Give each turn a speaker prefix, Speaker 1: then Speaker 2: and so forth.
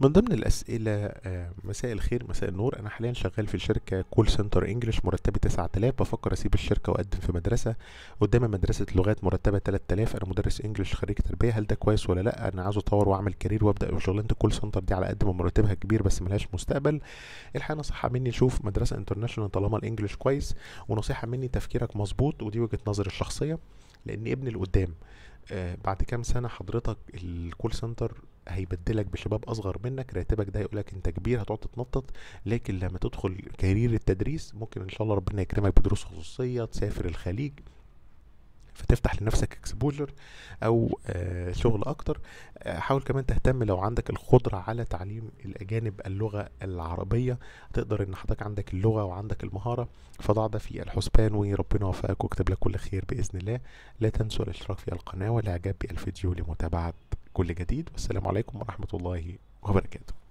Speaker 1: من ضمن الأسئلة آه، مساء الخير مساء النور أنا حاليا شغال في شركة كول سنتر إنجلش مرتبي 9000 بفكر أسيب الشركة وأقدم في مدرسة قدام مدرسة لغات مرتبة 3000 أنا مدرس إنجلش خريج تربية هل ده كويس ولا لأ أنا عاوز أطور وأعمل كارير وأبدأ شغلانة الكول سنتر دي على قد ما مرتبها كبير بس ملهاش مستقبل الحقيقة نصيحة مني شوف مدرسة انترناشونال طالما الإنجلش كويس ونصيحة مني تفكيرك مظبوط ودي وجهة نظري الشخصية لان ابن اللي قدام آه بعد كام سنه حضرتك الكول سنتر هيبدلك بشباب اصغر منك راتبك ده هيقولك انت كبير هتقعد تتنطط لكن لما تدخل كارير التدريس ممكن ان شاء الله ربنا يكرمك بدروس خصوصيه تسافر الخليج تفتح لنفسك اكسبوجر او آه، شغل اكتر آه، حاول كمان تهتم لو عندك القدره على تعليم الاجانب اللغه العربيه تقدر ان حضرتك عندك اللغه وعندك المهاره فضع ده في الحسبان وربنا يوفقك ويكتب لك كل خير باذن الله لا تنسوا الاشتراك في القناه والاعجاب بالفيديو لمتابعه كل جديد والسلام عليكم ورحمه الله
Speaker 2: وبركاته